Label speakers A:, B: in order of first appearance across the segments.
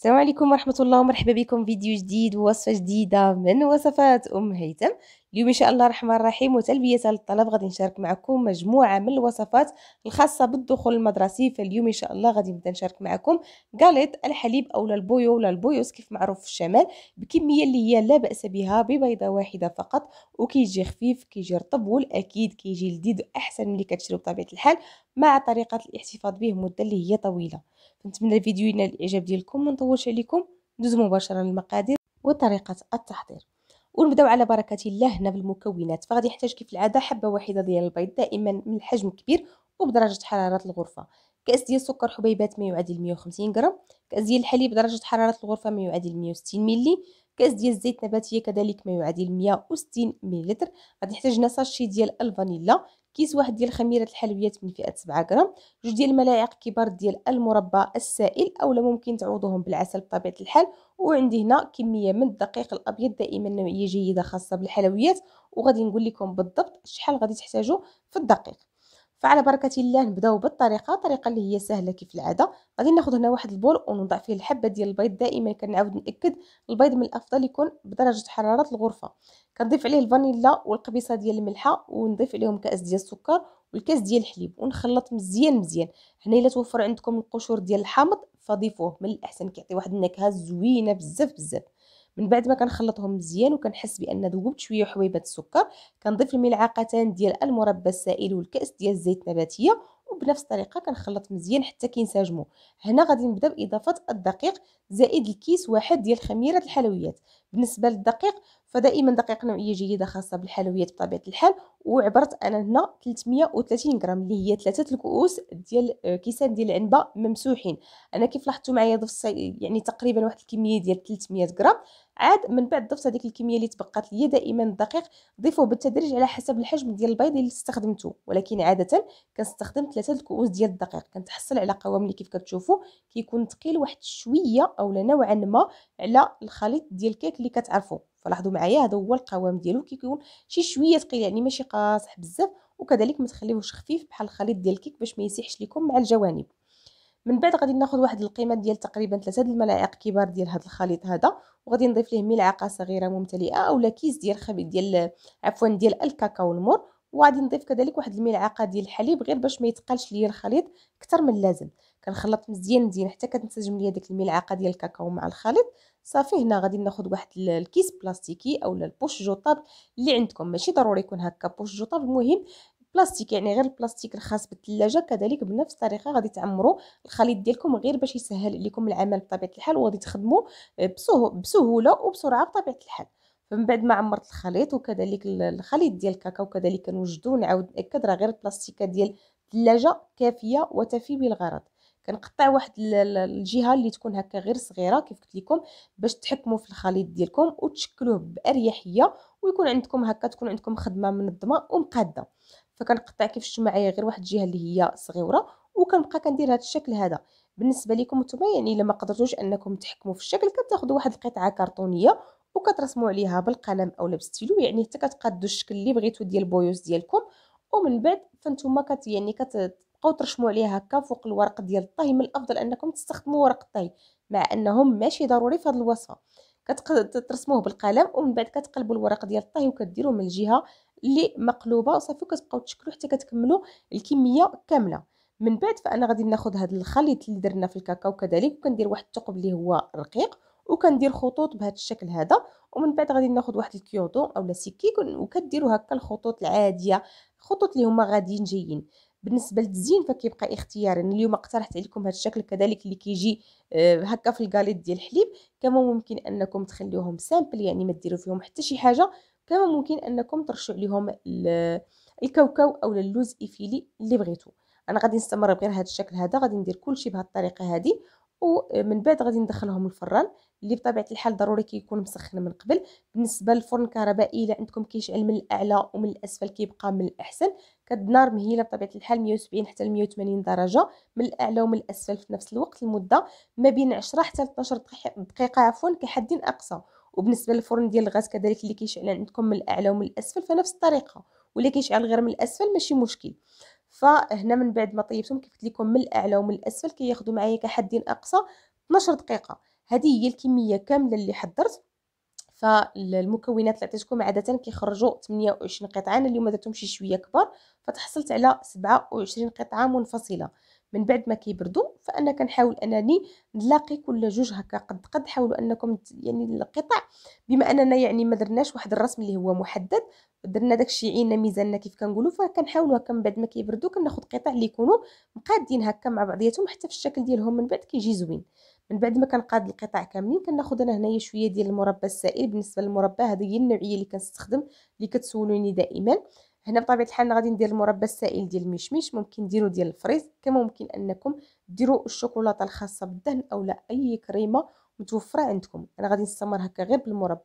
A: السلام عليكم ورحمة الله ومرحبا بكم فيديو جديد ووصفة جديدة من وصفات أم هيثم اليوم ان شاء الله الرحمن الرحيم وتلبيه الطلب غادي نشارك معكم مجموعه من الوصفات الخاصه بالدخول المدرسي فاليوم ان شاء الله غادي نبدا نشارك معكم غاليط الحليب اولا البويو ولا البويوس كيف معروف في الشمال بكميه اللي هي لا باس بها ببيضه واحده فقط وكيجي خفيف كيجي رطب والاكيد كيجي لذيذ احسن من اللي كتشريو بطبيعه الحال مع طريقه الاحتفاظ به مده اللي هي طويله نتمنى الفيديو ينال الاعجاب ديالكم ما نطولش عليكم ندوز مباشره للمقادير وطريقه التحضير ونبداو على بركه الله هنا بالمكونات فغادي نحتاج كيف العاده حبه واحده ديال البيض دائما من الحجم كبير وبدرجه حراره الغرفه كاس ديال السكر حبيبات ما يعادل 150 غرام كاس ديال الحليب درجه حراره الغرفه ما يعادل 160 ملي كاس ديال الزيت النباتيه كذلك ما يعادل 160 ملي غادي نحتاج هنا ديال الفانيلا كيس واحد ديال خميرة الحلويات من فئة 7 غرام جوج ديال الملاعق كبار ديال المربى السائل اولا ممكن تعوضوهم بالعسل بطبيعة الحال وعندي هنا كمية من الدقيق الابيض دائما نوعية جيدة خاصة بالحلويات وغادي نقول لكم بالضبط شحال غادي تحتاجوا في الدقيق فعلى بركه الله نبداو بالطريقه طريقه اللي هي سهله كيف العاده غادي ناخذ هنا واحد البول ونوضع فيه الحبه ديال البيض دائما كنعاود ناكد البيض من الافضل يكون بدرجه حراره الغرفه كنضيف عليه الفانيلا والقبيصه ديال الملحه ونضيف عليهم كاس ديال السكر والكاس ديال الحليب ونخلط مزيان مزيان هنا الا توفر عندكم القشور ديال الحامض فضيفوه من الاحسن كيعطي واحد النكهه زوينه بزاف بزاف من بعد ما كنخلطهم مزيان وكنحس بان ذوبت شويه حبيبات السكر كنضيف الملعقتان ديال المربى السائل والكاس ديال الزيت النباتيه وبنفس الطريقه كنخلط مزيان حتى كينسجموا هنا غادي نبدا باضافه الدقيق زائد الكيس واحد ديال خميره الحلويات بالنسبه للدقيق فدائما دقيق نوعيه جيده خاصه بالحلويات بطبيعه الحال وعبرت انا هنا 330 غرام اللي هي ثلاثه الكؤوس ديال آه، كيسان ديال العنبه ممسوحين انا كيف لاحظتوا معايا ضفت يعني تقريبا واحد الكميه ديال 300 غرام عاد من بعد ضفت هذيك الكميه اللي تبقات ليا دائما الدقيق ضيفوه بالتدريج على حسب الحجم ديال البيض اللي استخدمته ولكن عاده كنستخدم ثلاثه الكؤوس ديال الدقيق كنتحصل على قوام اللي كيف كتشوفوا كيكون ثقيل واحد شويه اولا نوعا ما على الخليط ديال الكيك اللي كتعرفوا فلاحظوا معايا هذا هو القوام ديالو كيكون شي شويه ثقيل يعني ماشي قاصح بزاف وكذلك ما تخليهوش خفيف بحال الخليط ديال الكيك باش ما يسيحش لكم مع الجوانب من بعد غادي ناخذ واحد القيمه ديال تقريبا 3 الملاعق كبار ديال هذا الخليط هذا وغادي نضيف ليه ملعقه صغيره ممتلئه اولا كيس ديال خبز ديال عفوا ديال الكاكاو المر وغادي نضيف كذلك واحد الملعقه ديال الحليب غير باش ما يتقلش ليا الخليط اكثر من اللازم كنخلط مزيان مزيان حتى كتنسجم ليا ديك الملعقه ديال الكاكاو مع الخليط صافي هنا غادي ناخذ واحد الكيس بلاستيكي اولا البوش جوطابل اللي عندكم ماشي ضروري يكون هكا بوش جوطابل المهم بلاستيك يعني غير البلاستيك الخاص بالثلاجه كذلك بنفس الطريقه غادي تعمروا الخليط ديالكم غير باش يسهل لكم العمل بطبيعه الحال وغادي تخدموا بسهوله وبسرعه بطبيعه الحال فمن بعد ما عمرت الخليط وكذلك الخليط ديال الكاكاو كذلك كنوجدو نعاود ناكد راه غير البلاستيكه ديال الثلاجه كافيه وتفي بالغرض كنقطع واحد الجهه اللي تكون هكا غير صغيره كيف قلت لكم باش تحكموا في الخليط ديالكم وتشكلوه باريحيه ويكون عندكم هكا تكون عندكم خدمه منظمه ومقاده فكنقطع كيف شفتوا معايا غير واحد الجهه اللي هي صغيره وكنبقى كندير هذا الشكل هذا بالنسبه لكم نتوما يعني الا ما قدرتوش انكم تحكموا في الشكل كتاخذوا واحد القطعه كرتونيه وكترسموا عليها بالقلم اولا بالستيلو يعني حتى كتقادوا الشكل اللي بغيتو ديال البويوس ديالكم ومن بعد فانتوما كت يعني كت بقاو ترشموا عليها هكا فوق الورق ديال الطهي من الافضل انكم تستخدموا ورق الطهي مع انهم ماشي ضروري في هذه الوصفه كترسموه بالقلم ومن بعد كتقلبوا الورق ديال الطهي وكديروه من الجهه اللي مقلوبه وصافي كتبقاو تشكلوا حتى كتكملوا الكميه كامله من بعد فانا غادي ناخذ هذا الخليط اللي درنا في الكاكاو كذلك وكندير واحد الثقب اللي هو رقيق وكندير خطوط بهذا الشكل هذا ومن بعد غادي ناخذ واحد الكيوطو اولا سكيك وكديروا هكا الخطوط العاديه خطوط اللي هما غاديين جايين بالنسبه للتزيين فكيبقى اختيار يعني اليوم اقترحت عليكم هذا الشكل كذلك اللي كيجي آه، هكا في الكاليت ديال الحليب كما ممكن انكم تخليوهم سامبل يعني ما ديروا فيهم حتى شي حاجه كما ممكن انكم ترشوا عليهم الكاوكاو او اللوز ايفيلي اللي بغيتو انا غادي نستمر بغير هذا الشكل هذا غادي ندير كلشي بهذه الطريقه هذه ومن بعد غادي ندخلهم الفران اللي بطبيعه الحال ضروري كيكون كي مسخن من قبل بالنسبه للفرن الكهربائي الا عندكم كيشعل من الاعلى ومن الاسفل كيبقى من الاحسن كالنار مهيله بطبيعه الحال 170 حتى 180 درجه من الاعلى ومن الاسفل في نفس الوقت المده ما بين 10 حتى 12 دقيقه عفوا كحد اقصى وبالنسبه للفرن ديال الغاز كذلك اللي كيشعل عندكم من الاعلى ومن الاسفل فنفس الطريقه واللي كيشعل غير من الاسفل ماشي مشكل فهنا من بعد ما طيبتهم كيف قلت لكم من الاعلى ومن الاسفل كياخذوا معايا كحد اقصى 12 دقيقه هذه هي الكميه كامله اللي حضرت فالمكونات اللي عطيتكم عاده كيخرجوا 28 قطعه انا اليوم درتهم شي شويه كبار فتحصلت على 27 قطعه منفصله من بعد ما كيبردوا فانا كنحاول انني نلاقي كل جوج هكا قد قد حاولوا انكم يعني القطع بما اننا يعني ما درناش واحد الرسم اللي هو محدد درنا داكشي عينا ميزاننا كيف كنقولوا فكنحاولوا هكا من بعد ما كيبردوا كناخذ قطع اللي يكونوا مقادين هكا مع بعضياتهم حتى في الشكل ديالهم من بعد كيجي زوين من بعد ما كنقاد القطع كاملين كناخذ انا هنايا شويه ديال المربى السائل بالنسبه للمربى هذه هي النوعيه اللي كنستخدم اللي كتسولوني دائما هنا بطبيعه الحال غادي ندير المربى السائل ديال المشمش ممكن ديروا ديال الفريز كما ممكن انكم ديروا الشوكولاته الخاصه بالدهن اولا اي كريمه متوفره عندكم انا غادي نستمر هكا غير بالمربى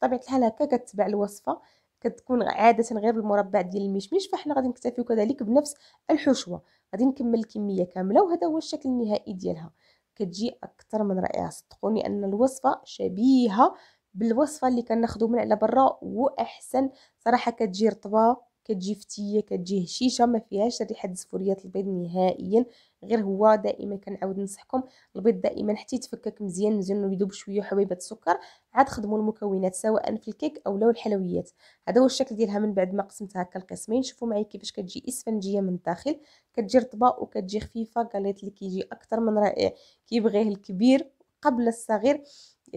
A: بطبيعه الحال هكا كتبع الوصفه كتكون عاده غير بالمربع ديال المشمش فاحنا غادي نكتفيو كذلك بنفس الحشوه غادي نكمل الكميه كامله وهذا هو الشكل النهائي ديالها كتجي اكثر من رائعه صدقوني ان الوصفه شبيهه بالوصفه اللي كناخذو من على برا واحسن صراحه كتجي رطبه كتجي فتيه كتجي هشيشه ما فيهاش ريحه زفوريات البيض نهائيا غير هو دائما كنعاود نصحكم البيض دائما حتى يتفكك مزيان مزيان يذوب شويه حبيبه السكر عاد خدموا المكونات سواء في الكيك او لو الحلويات هذا هو الشكل ديالها من بعد ما قسمتها هكا لقسمين شوفوا معايا كيفاش كتجي اسفنجيه من الداخل كتجي رطبه وكتجي خفيفه قالت اللي كيجي اكثر من رائع كيبغيه الكبير قبل الصغير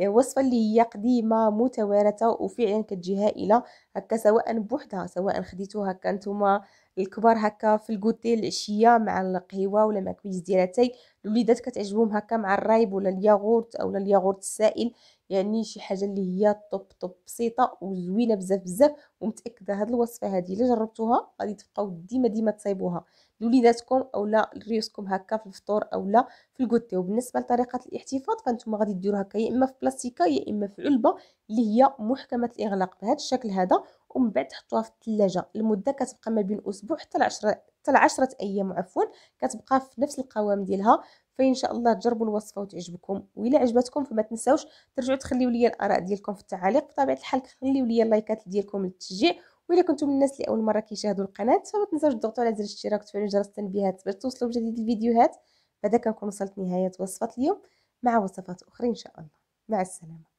A: وصفة اللي هي قديمة متوارثة وفعلا كتجي هائلة هكا سواء بوحدها سواء خديتو هكا نتوما الكبار هكا في الكوتي العشيه مع القهوه ولا مع كويس ديال اتاي الوليدات كتعجبهم هكا مع الرايب ولا الياغورت اولا الياغورت السائل يعني شي حاجه اللي هي طوب طوب بسيطه وزوينه بزاف بزاف ومتاكده هاد الوصفه هذه الا جربتوها غادي تبقاو ديما ديما تصايبوها لوليداتكم اولا لريوسكم هكا في الفطور اولا في الكوتي وبالنسبه لطريقه الاحتفاظ فانتم غادي ديروها هكا يا اما في بلاستيكه يا اما في علبه اللي هي محكمه الاغلاق بهذا الشكل هذا ومن بعد تحطوها في الثلاجه المده كتبقى ما بين اسبوع حتى ل 10 حتى ل 10 ايام عفوا كتبقى في نفس القوام ديالها فان شاء الله تجربوا الوصفه وتعجبكم وإلا عجبتكم فما تنساوش ترجعوا تخليو لي الاراء ديالكم في التعاليق بطبيعه الحال خليو لي اللايكات ديالكم للتشجيع وإلا كنتم من الناس اللي اول مره كيشاهدوا القناه فما تنساوش تضغطوا على زر الاشتراك وتفعلوا جرس التنبيهات باش توصلوا بجديد الفيديوهات بعدا كنكون وصلت نهايه وصفه اليوم مع وصفات اخرى ان شاء الله مع السلامه